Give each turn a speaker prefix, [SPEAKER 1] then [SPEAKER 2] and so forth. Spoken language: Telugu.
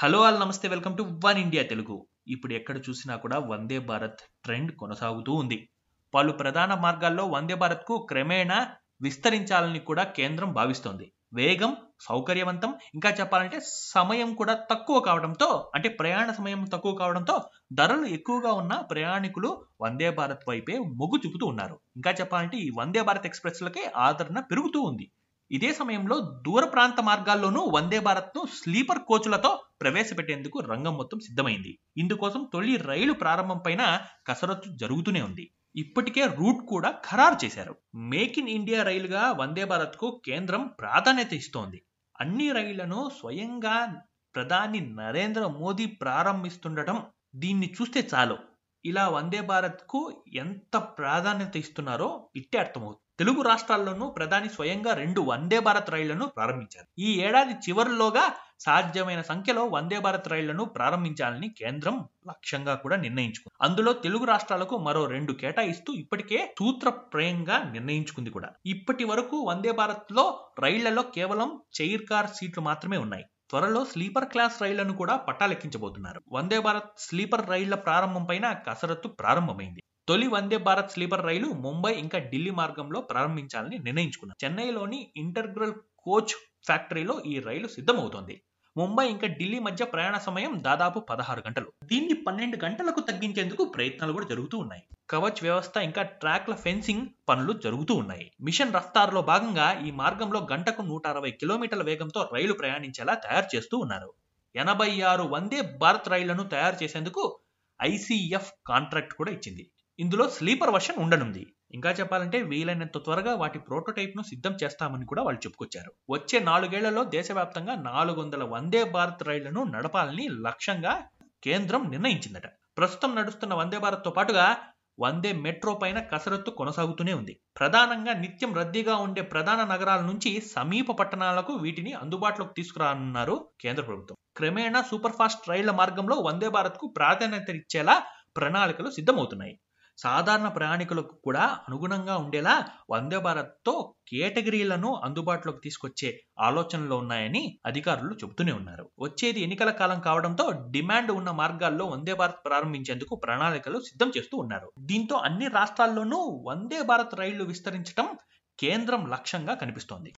[SPEAKER 1] హలో ఆల్ నమస్తే welcome to One India Telugu ఇప్పుడు ఎక్కడ చూసినా కూడా వందే భారత్ ట్రెండ్ కొనసాగుతూ ఉంది పలు ప్రధాన మార్గాల్లో వందే భారత్కు క్రమేణా విస్తరించాలని కూడా కేంద్రం భావిస్తోంది వేగం సౌకర్యవంతం ఇంకా చెప్పాలంటే సమయం కూడా తక్కువ కావడంతో అంటే ప్రయాణ సమయం తక్కువ కావడంతో ధరలు ఎక్కువగా ఉన్న ప్రయాణికులు వందే భారత్ వైపే మొగ్గు చూపుతూ ఉన్నారు ఇంకా చెప్పాలంటే ఈ వందే భారత్ ఎక్స్ప్రెస్లకే ఆదరణ పెరుగుతూ ఉంది ఇదే సమయంలో దూర ప్రాంత మార్గాల్లోనూ వందే భారత్ను స్లీపర్ కోచ్లతో ప్రవేశపెట్టేందుకు రంగం మొత్తం సిద్ధమైంది ఇందుకోసం తొలి రైలు ప్రారంభం పైన కసరత్తు జరుగుతూనే ఉంది ఇప్పటికే రూట్ కూడా ఖరారు చేశారు మేక్ ఇన్ ఇండియా రైలుగా వందే భారత్కు కేంద్రం ప్రాధాన్యత ఇస్తోంది అన్ని రైళ్లను స్వయంగా ప్రధాని నరేంద్ర మోదీ ప్రారంభిస్తుండటం దీన్ని చూస్తే చాలు ఇలా వందే భారత్కు ఎంత ప్రాధాన్యత ఇస్తున్నారో ఇట్టే అర్థమవుతుంది తెలుగు రాష్ట్రాల్లోనూ ప్రధాని స్వయంగా రెండు వందే భారత్ రైళ్లను ప్రారంభించారు ఈ ఏడాది చివరిలోగా సాధ్యమైన సంఖ్యలో వందే భారత్ రైళ్లను ప్రారంభించాలని కేంద్రం లక్ష్యంగా కూడా నిర్ణయించుకుంది అందులో తెలుగు రాష్ట్రాలకు మరో రెండు కేటాయిస్తూ ఇప్పటికే సూత్రప్రయంగా నిర్ణయించుకుంది కూడా ఇప్పటి వరకు వందే భారత్ లో రైళ్లలో కేవలం చైర్ కార్ సీట్లు మాత్రమే ఉన్నాయి త్వరలో స్లీపర్ క్లాస్ రైళ్లను కూడా పట్టాలెక్కించబోతున్నారు వందే భారత్ స్లీపర్ రైళ్ల ప్రారంభం పైన కసరత్తు ప్రారంభమైంది తొలి వందే భారత్ స్లీపర్ రైలు ముంబై ఇంకా ఢిల్లీ మార్గంలో ప్రారంభించాలని నిర్ణయించుకున్నారు చెన్నైలోని ఇంటర్గ్రల్ కోచ్ ఫ్యాక్టరీలో ఈ రైలు సిద్ధమవుతోంది ముంబై ఇంకా ఢిల్లీ మధ్య ప్రయాణ సమయం దాదాపు పదహారు గంటలు దీన్ని పన్నెండు గంటలకు తగ్గించేందుకు ప్రయత్నాలు కూడా జరుగుతూ ఉన్నాయి కవచ్ వ్యవస్థ ఇంకా ట్రాక్ల ఫెన్సింగ్ పనులు జరుగుతూ ఉన్నాయి మిషన్ రఫ్తార్లో భాగంగా ఈ మార్గంలో గంటకు నూట అరవై కిలోమీటర్ల వేగంతో రైలు ప్రయాణించేలా తయారు చేస్తూ ఉన్నారు ఎనభై ఆరు వందే భారత్ రైళ్లను తయారు చేసేందుకు ఐసీఎఫ్ కాంట్రాక్ట్ కూడా ఇచ్చింది ఇందులో స్లీపర్ వర్షన్ ఉండనుంది ఇంకా చెప్పాలంటే వీలైనంత త్వరగా వాటి ప్రోటోటైప్ను సిద్ధం చేస్తామని కూడా వాళ్ళు చెప్పుకొచ్చారు వచ్చే నాలుగేళ్లలో దేశవ్యాప్తంగా నాలుగు వందల వందే భారత్ రైళ్లను నడపాలని లక్ష్యంగా కేంద్రం నిర్ణయించిందట ప్రస్తుతం నడుస్తున్న వందే భారత్తో పాటుగా వందే మెట్రో పైన కసరత్తు కొనసాగుతూనే ఉంది ప్రధానంగా నిత్యం రద్దీగా ఉండే ప్రధాన నగరాల నుంచి సమీప పట్టణాలకు వీటిని అందుబాటులోకి తీసుకురానున్నారు కేంద్ర ప్రభుత్వం క్రమేణా సూపర్ ఫాస్ట్ రైళ్ల మార్గంలో వందే భారత్కు ప్రాధాన్యత ఇచ్చేలా ప్రణాళికలు సిద్ధమవుతున్నాయి సాధారణ ప్రయాణికులకు కూడా అనుగుణంగా ఉండేలా వందే భారత్తో కేటగిరీలను అందుబాటులోకి తీసుకొచ్చే ఆలోచనలో ఉన్నాయని అధికారులు చెబుతూనే ఉన్నారు వచ్చేది ఎన్నికల కాలం కావడంతో డిమాండ్ ఉన్న మార్గాల్లో వందే భారత్ ప్రారంభించేందుకు ప్రణాళికలు సిద్ధం చేస్తూ ఉన్నారు దీంతో అన్ని రాష్ట్రాల్లోనూ వందే భారత్ రైళ్లు విస్తరించడం కేంద్రం లక్ష్యంగా కనిపిస్తోంది